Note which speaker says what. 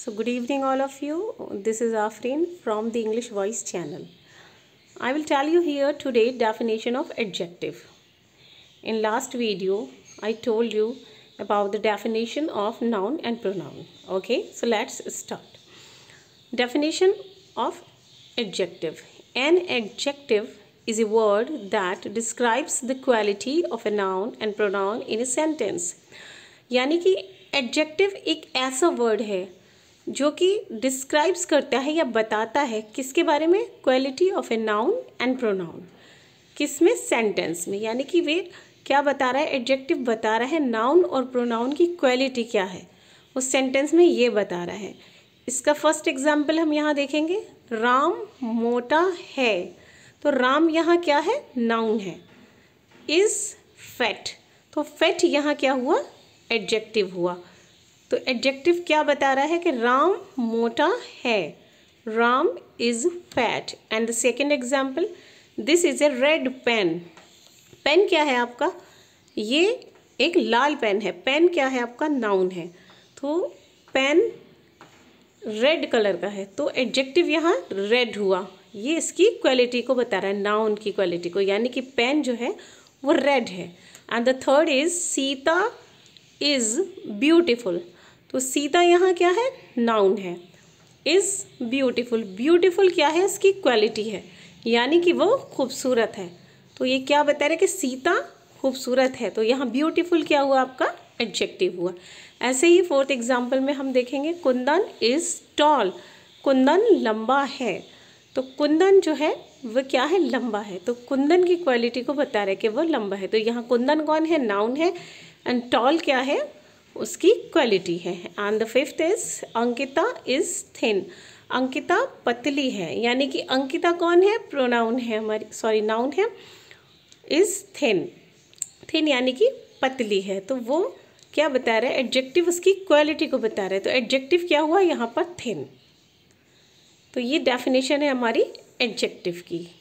Speaker 1: So good evening all of you. This is Afreen from the English Voice channel. I will tell you here today definition of adjective. In last video I told you about the definition of noun and pronoun. Okay, so let's start. Definition of adjective. An adjective is a word that describes the quality of a noun and pronoun in a sentence. yani ki adjective एक ऐसा word है जो कि describes करता है या बताता है किसके बारे में quality of a noun and pronoun किस में सेंटेंस में यानी कि वे क्या बता रहा है एडजेक्टिव बता रहा है नाउन और प्रोनाउन की क्वालिटी क्या है उस सेंटेंस में ये बता रहा है इसका फर्स्ट एग्जाम्पल हम यहाँ देखेंगे राम मोटा है तो राम यहाँ क्या है नाउन है इज़ फैट तो फैट यहाँ क्या हुआ एडजेक्टिव हुआ तो एडजेक्टिव क्या बता रहा है कि राम मोटा है Ram is fat and the second example this is a red pen pen क्या है आपका ये एक लाल पेन है पेन क्या है आपका नाउन है तो पेन रेड कलर का है तो एडजेक्टिव यहाँ रेड हुआ ये इसकी क्वालिटी को बता रहा है नाउन की क्वालिटी को यानी कि पेन जो है वो रेड है and the third is Sita is beautiful तो सीता यहाँ क्या है नाउन है इज़ ब्यूटीफुल ब्यूटीफुल क्या है इसकी क्वालिटी है यानी कि वो खूबसूरत है तो ये क्या बता रहे कि सीता खूबसूरत है तो यहाँ ब्यूटीफुल क्या हुआ आपका एडजेक्टिव हुआ ऐसे ही फोर्थ एग्जाम्पल में हम देखेंगे कुंदन इज़ टॉल कुंदन लंबा है तो कुंदन जो है वह क्या है लंबा है तो कुंदन की क्वालिटी को बता रहे कि वह लंबा है तो यहाँ कुंदन कौन है नाउन है एंड टॉल क्या है उसकी क्वालिटी है and the fifth is Ankita is thin Ankita पतली है यानी कि अंकिता कौन है प्रोनाउन है हमारी सॉरी नाउन है इज़ थिन थिन यानी कि पतली है तो वो क्या बता रहा है एडजेक्टिव उसकी क्वालिटी को बता रहा है तो एडजेक्टिव क्या हुआ यहाँ पर थिन तो ये डेफिनेशन है हमारी एडजेक्टिव की